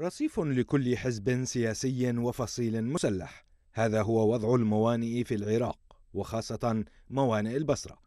رصيف لكل حزب سياسي وفصيل مسلح هذا هو وضع الموانئ في العراق وخاصة موانئ البصرة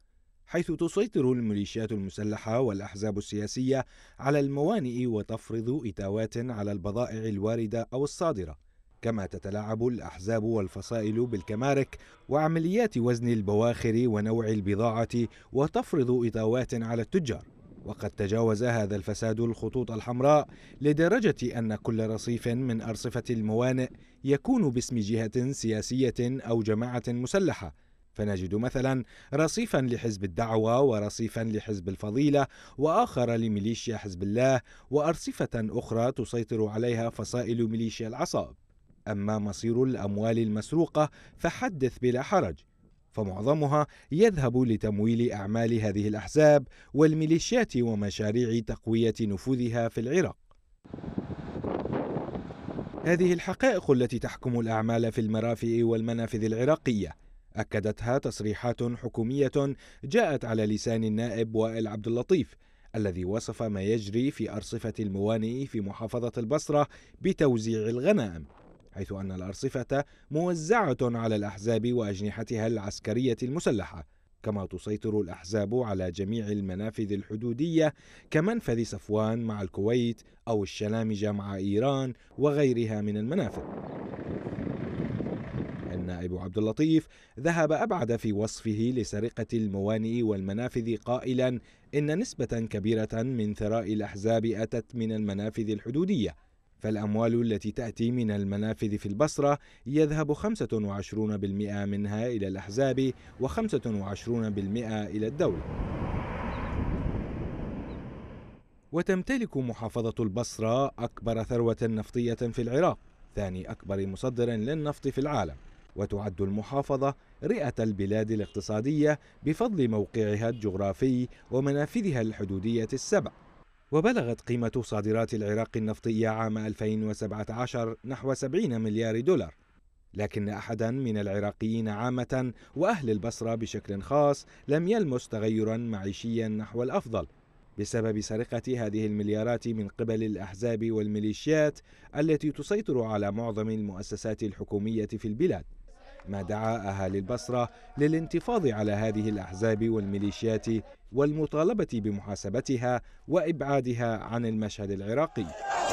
حيث تسيطر الميليشيات المسلحة والأحزاب السياسية على الموانئ وتفرض إتاوات على البضائع الواردة أو الصادرة كما تتلاعب الأحزاب والفصائل بالكمارك وعمليات وزن البواخر ونوع البضاعة وتفرض إتاوات على التجار وقد تجاوز هذا الفساد الخطوط الحمراء لدرجة أن كل رصيف من أرصفة الموانئ يكون باسم جهة سياسية أو جماعة مسلحة فنجد مثلا رصيفا لحزب الدعوة ورصيفا لحزب الفضيلة وآخر لميليشيا حزب الله وأرصفة أخرى تسيطر عليها فصائل ميليشيا العصاب أما مصير الأموال المسروقة فحدث بلا حرج فمعظمها يذهب لتمويل أعمال هذه الأحزاب والميليشيات ومشاريع تقوية نفوذها في العراق. هذه الحقائق التي تحكم الأعمال في المرافئ والمنافذ العراقية أكدتها تصريحات حكومية جاءت على لسان النائب وائل عبد اللطيف الذي وصف ما يجري في أرصفة الموانئ في محافظة البصرة بتوزيع الغنائم حيث أن الأرصفة موزعة على الأحزاب وأجنحتها العسكرية المسلحة كما تسيطر الأحزاب على جميع المنافذ الحدودية كمنفذ صفوان مع الكويت أو الشلامجة مع إيران وغيرها من المنافذ النائب عبد اللطيف ذهب أبعد في وصفه لسرقة الموانئ والمنافذ قائلا إن نسبة كبيرة من ثراء الأحزاب أتت من المنافذ الحدودية فالأموال التي تأتي من المنافذ في البصرة يذهب 25% منها إلى الأحزاب و25% إلى الدولة. وتمتلك محافظة البصرة أكبر ثروة نفطية في العراق، ثاني أكبر مصدر للنفط في العالم، وتعد المحافظة رئة البلاد الاقتصادية بفضل موقعها الجغرافي ومنافذها الحدودية السبع. وبلغت قيمة صادرات العراق النفطية عام 2017 نحو 70 مليار دولار لكن أحدا من العراقيين عامة وأهل البصرة بشكل خاص لم يلمس تغيرا معيشيا نحو الأفضل بسبب سرقة هذه المليارات من قبل الأحزاب والميليشيات التي تسيطر على معظم المؤسسات الحكومية في البلاد ما دعا أهالي البصرة للانتفاض على هذه الأحزاب والميليشيات والمطالبة بمحاسبتها وإبعادها عن المشهد العراقي